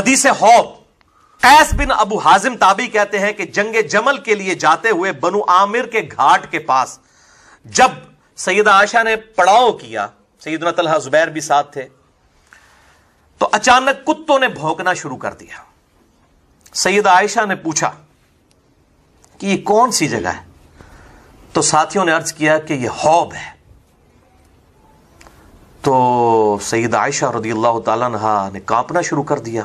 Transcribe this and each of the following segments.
हदीस हौब कैस बिन अबू हाजिम ताबी कहते हैं कि जंग जमल के लिए जाते हुए बनु आमिर के घाट के पास जब सैदा आयशा ने पड़ाव किया सैदना जुबैर भी साथ थे तो अचानक कुत्तों ने भौंकना शुरू कर दिया सैदा आयशा ने पूछा कि ये कौन सी जगह है तो साथियों ने अर्ज किया कि यह हौब है तो सईद आयशा रदी अल्लाह तहा ने कांपना शुरू कर दिया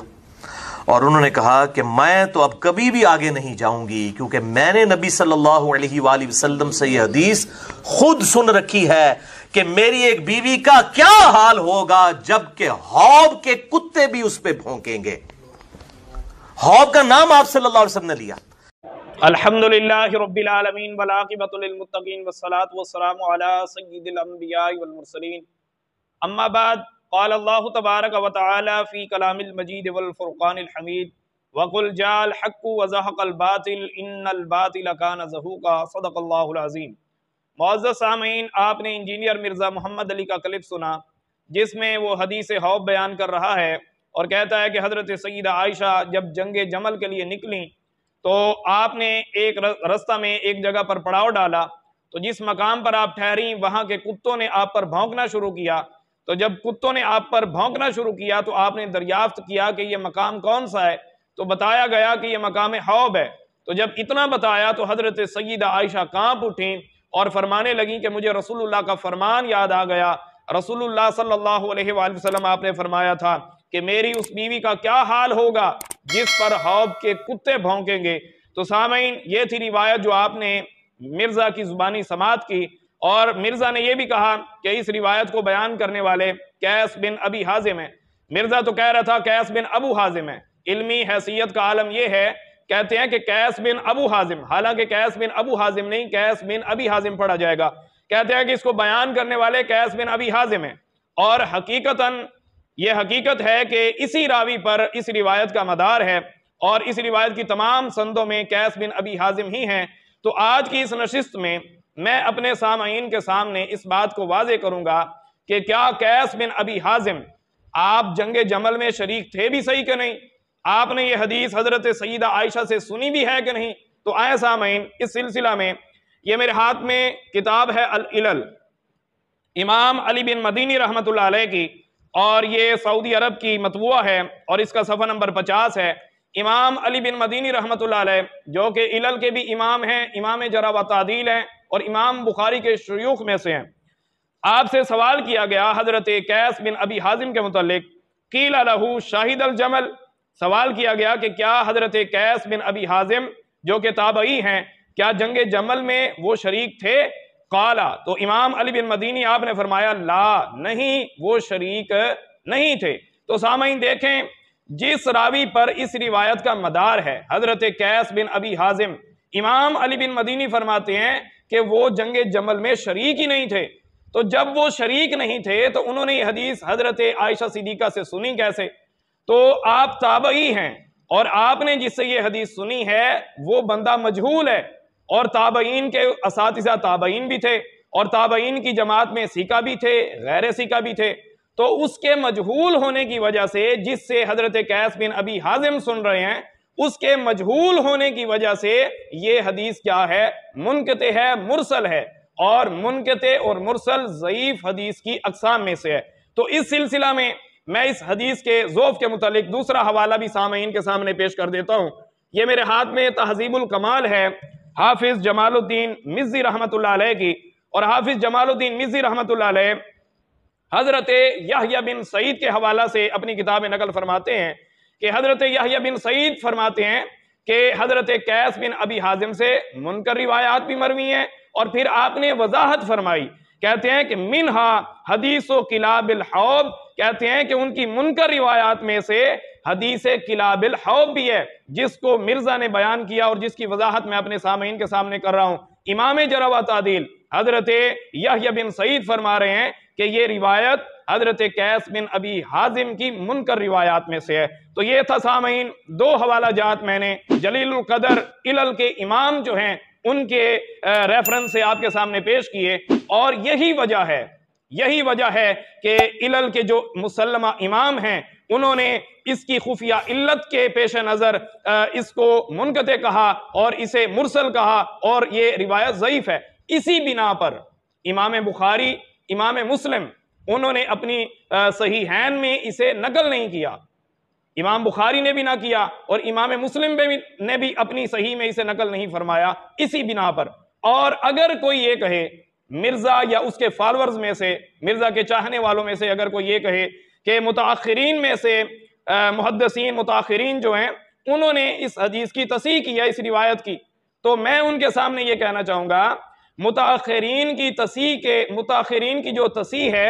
और उन्होंने कहा कि मैं तो अब कभी भी आगे नहीं जाऊंगी क्योंकि मैंने नबी सल्लल्लाहु अलैहि वसल्लम से यह हदीस खुद सुन रखी है कि मेरी एक बीवी का क्या हाल होगा जबकि हॉब के कुत्ते भी उस पर भोंकेंगे हॉब का नाम आप सल्लल्लाहु अलैहि वसल्लम ने लिया अल्हम्दुलिल्लाह रब्बिल आलमीन वलाकिबतुल मुत्तकीन वस्सलातु वस्सलामु अला सय्यिदिल अंबिया वल मुरसलीन अम्मा बाद قال अल्लाह तबारक व तआला फ़ी कलाम मजीद वलफ़ुरक़ान हमीद वक़ुल जाल हक़ वज़हक़ल बातिल इन्नल बातिल कान ज़हूक़ा सदक़ल्लाहुल अज़ीम मुआज़ सामीन आपने इंजीनियर मिर्ज़ा मोहम्मद अली का क्लिप सुना जिसमें वो हदीस हौब बयान कर रहा है और कहता है कि हज़रत सईद आयशा जब जंग जमल के लिए निकली तो आपने एक रास्ता में एक जगह पर पड़ाव डाला तो जिस मकाम पर आप ठहरी वहाँ के कुत्तों ने आप पर भौंकना शुरू किया तो जब कुत्तों ने आप पर भौंकना शुरू किया तो आपने दरियाफ्त किया कि यह मकाम कौन सा है तो बताया गया कि यह मकाम हौब है तो जब इतना बताया तो हज़रत सईद आयशा कांप उठी और फरमाने लगी कि मुझे रसूलुल्लाह का फरमान याद आ गया रसूलुल्लाह सल्लल्लाहु अलैहि वसल्लम आपने फरमाया था कि मेरी उस बीवी का क्या हाल होगा जिस पर हौब के कुत्ते भौंकेंगे तो सामीन ये थी रिवायत जो आपने मिर्ज़ा की ज़ुबानी समात की और मिर्जा ने यह भी कहा कि इस रिवायत को बयान करने वाले कैस बिन अबी हाजिम है मिर्जा तो कह रहा था कैस बिन अबू हाजिम है इलमी हैसियत का आलम यह है कहते हैं कि कैस बिन अबू हाजिम हालांकि कैस बिन अबू हाजिम नहीं कैस बिन अबी हाजिम पढ़ा जाएगा कहते हैं कि इसको बयान करने वाले कैस बिन अबी हाजिम है और हकीकतन ये हकीकत है कि इसी रावी पर इस रिवायत का मदार है और इस रिवायत की तमाम संदों में कैस बिन अबी हाजिम ही हैं तो आज की इस नशिस्त में मैं अपने सामीन के सामने इस बात को वाजे करूंगा कि क्या कैस बिन अभी हाजिम आप जंग जमल में शरीक थे भी सही कि नहीं आपने ये हदीस हज़रत सईदा आयशा से सुनी भी है कि नहीं तो आए सामीन इस सिलसिला में ये मेरे हाथ में किताब है अल इमाम अली बिन मदीनी रहमत की और ये सऊदी अरब की मतबूआ है और इसका सफर नंबर पचास है इमाम अली बिन मदीनी रहमत जो कि इलल के भी इमाम हैं इमाम जरा व हैं और इमाम बुखारी के शयूख में से हैं आपसे सवाल किया गया हजरत कैस बिन अबी हाजिम के मुतलक कीला लहू शाहिद अल जमल सवाल किया गया कि क्या हजरत कैस बिन अबी हाजिम जो कि ताबई हैं क्या जंग जमल में वो शरीक थे काला तो इमाम अली बिन मदीनी आपने फरमाया ला नहीं वो शरीक नहीं थे तो सामयी देखें जिस रावी पर इस रिवायत का मदार है हजरत कैस बिन अबी हाजिम इमाम अली बिन मदीनी फरमाते हैं कि वो जंग जमल में शरीक ही नहीं थे तो जब वो शरीक नहीं थे तो उन्होंने ये हदीस हजरत आयशा सिद्दीका से सुनी कैसे तो आप ताबई हैं और आपने जिससे ये हदीस सुनी है वो बंदा मजहूल है और ताबईन के इस ताबईन भी थे और ताबईन की जमात में सिका भी थे गैर सिका भी थे तो उसके मजहूल होने की वजह से जिससे हजरत कैस बिन अभी हाजिम सुन रहे हैं उसके मजहूल होने की वजह से यह हदीस क्या है मुनकत है मुरसल है और मुनकत और मुरसल ज़यीफ हदीस की अकसाम में से है तो इस सिलसिला में मैं इस हदीस के जोफ के मुतालिक दूसरा हवाला भी सामीन के सामने पेश कर देता हूं ये मेरे हाथ में तहजीबुल कमाल है हाफिज जमालुद्दीन मिज़ी रहमत की और हाफिज जमालुद्दीन मिज़ी रहमत हज़रत यह बिन सईद के हवाला से अपनी किताब नकल फरमाते हैं कि हजरत यहा बिन सईद फरमाते हैं कि हजरत कैस बिन अबी हाजिम से मुनकर रिवायात भी मरवी हैं और फिर आपने वजाहत फरमाई कहते हैं कि मिनहा हदीस किलाबिल हौब कहते हैं कि उनकी मुनकर रिवायात में से हदीस किलाबिल हौब भी है जिसको मिर्जा ने बयान किया और जिसकी वजाहत मैं अपने सामीन के सामने कर रहा हूँ इमाम जरा तादील हजरत यह बिन सईद फरमा रहे हैं कि ये रिवायत हजरत कैस बिन अभी हाजिम की मुनकर रिवायात में से है तो ये था सामीन दो हवाला जात मैंने जलील कदर इलल के इमाम जो हैं उनके रेफरेंस से आपके सामने पेश किए और यही वजह है यही वजह है कि इलल के जो मुसलमा इमाम हैं उन्होंने इसकी खुफिया इल्लत के पेश नज़र इसको मुनकते कहा और इसे मुरसल कहा और ये रिवायत ज़यीफ़ है इसी बिना पर इमाम बुखारी इमाम मुस्लिम उन्होंने अपनी सही हैन में इसे नकल नहीं किया इमाम बुखारी ने भी ना किया और इमाम मुस्लिम भी ने भी अपनी सही में इसे नकल नहीं फरमाया इसी बिना पर और अगर कोई ये कहे मिर्ज़ा या उसके फॉलोअर्स में से मिर्ज़ा के चाहने वालों में से अगर कोई ये कहे कि मुताखरीन में से मुहदसिन मुताखरीन जो हैं उन्होंने इस हदीस की तसी की या इस रिवायत की तो मैं उनके सामने ये कहना चाहूँगा मुताखरीन की तसी के मुताखरीन की जो तसी है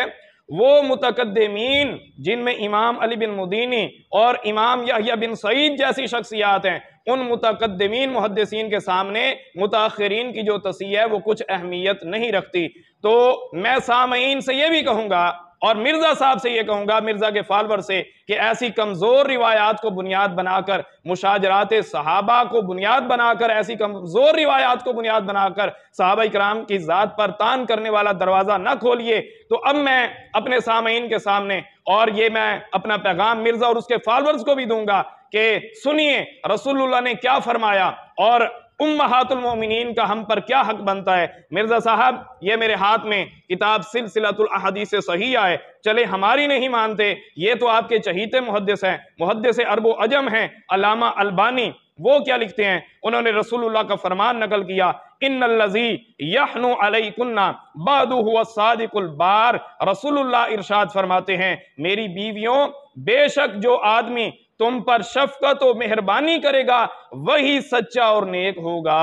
वो मुतकदमीन जिनमें इमाम अली बिन मुदीनी और इमाम याहिया बिन सईद जैसी शख्सियात हैं उन मुतकदमीन मुहदसिन के सामने मुताखरीन की जो तसी है वो कुछ अहमियत नहीं रखती तो मैं सामीन से ये भी कहूँगा और मिर्जा साहब से यह कहूंगा मिर्जा के फॉलोअर से कि ऐसी कमजोर रिवायात को बुनियाद बनाकर मुशाजरात सहाबा को बुनियाद बनाकर ऐसी कमजोर रिवायात को बुनियाद बनाकर सहाबा कराम की ज़ात पर तान करने वाला दरवाज़ा ना खोलिए तो अब मैं अपने सामीन के सामने और ये मैं अपना पैगाम मिर्जा और उसके फॉलोअर्स को भी दूंगा कि सुनिए रसुल्ला ने क्या फरमाया और उम्मातुलमिन का हम पर क्या हक बनता है मिर्ज़ा साहब ये मेरे हाथ में किताब सिलसिलातुलहदी से सही आए चले हमारी नहीं मानते ये तो आपके चहीते मुहदस हैं मुहदस अरबो अजम हैं अलामा अल्बानी वो क्या लिखते हैं उन्होंने रसूलुल्लाह का फरमान नकल किया इन लजी यहनु अलैकुन्ना बादू हुआ सादिकुल बार रसूलुल्लाह इरशाद फरमाते हैं मेरी बीवियों बेशक जो आदमी तुम पर शफकत और मेहरबानी करेगा वही सच्चा और नेक होगा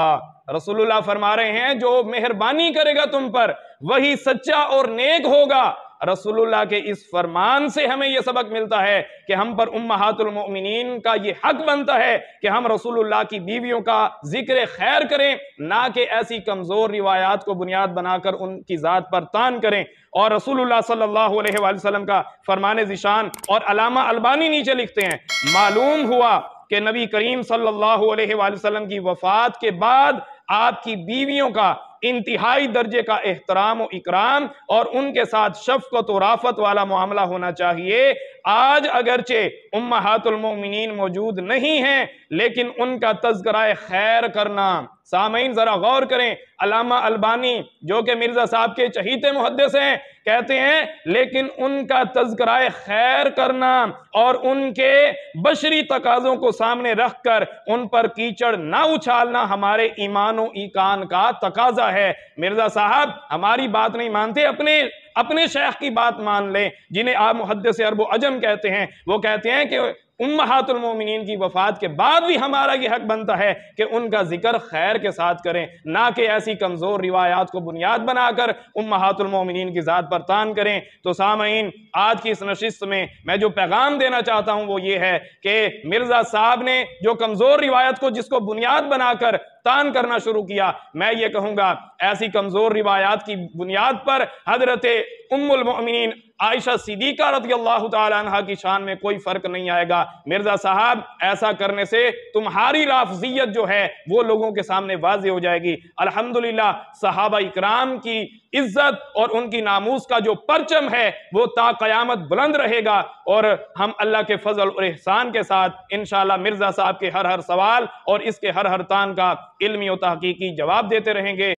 रसूलुल्लाह फरमा रहे हैं जो मेहरबानी करेगा तुम पर वही सच्चा और नेक होगा रसूलुल्लाह के इस फरमान से हमें यह सबक मिलता है कि हम पर उम्मातुलमिन का ये हक बनता है कि हम रसूलुल्लाह की बीवियों का जिक्र खैर करें ना कि ऐसी कमज़ोर रिवायात को बुनियाद बनाकर उनकी ज़ात पर तान करें और रसूलुल्लाह सल्लल्लाहु अलैहि वसल्लम का फरमान ज़िशान और अलामा अलबानी नीचे लिखते हैं मालूम हुआ कि नबी करीम सल्लल्लाहु अलैहि वसल्लम की वफ़ात के बाद आपकी बीवियों का इंतहाई दर्जे का एहतराम और इकराम और उनके साथ शफकत और राफत वाला मामला होना चाहिए आज अगरचे उम्मातुलमिन मौजूद नहीं हैं लेकिन उनका तस्करा खैर करना सामीन ज़रा गौर करें अलामा अल्बानी जो कि मिर्ज़ा साहब के चहीते मुहदस हैं कहते हैं लेकिन उनका तस्करा खैर करना और उनके बशरी तकाज़ों को सामने रख कर उन पर कीचड़ ना उछालना हमारे ईमान ईकान का तकाजा है मिर्ज़ा साहब हमारी बात नहीं मानते अपने अपने शेख की बात मान लें जिन्हें आप से अरब अजम कहते हैं वो कहते हैं कि उम्मातुलमोमिन की वफात के बाद भी हमारा ये हक बनता है कि उनका जिक्र खैर के साथ करें ना कि ऐसी कमज़ोर रिवायात को बुनियाद बनाकर उम्मातुलमोमिन की ज़ात पर तान करें तो सामीन आज की इस नशिस्त में मैं जो पैगाम देना चाहता हूँ वो ये है कि मिर्ज़ा साहब ने जो कमज़ोर रिवायत को जिसको बुनियाद बनाकर तान करना शुरू किया मैं ये कहूंगा ऐसी कमज़ोर रिवायात की बुनियाद पर हजरत उम्मिन आयशा सिद्दीका रजी अल्लाह तहा की शान में कोई फर्क नहीं आएगा मिर्जा साहब ऐसा करने से तुम्हारी राफजियत जो है वो लोगों के सामने वाज हो जाएगी अल्हम्दुलिल्लाह सहाबा इकराम की इज्जत और उनकी नामूस का जो परचम है वो ता कयामत बुलंद रहेगा और हम अल्लाह के फजल और एहसान के साथ इन मिर्जा साहब के हर हर सवाल और इसके हर हर तान का इलमी और तहकीकी जवाब देते रहेंगे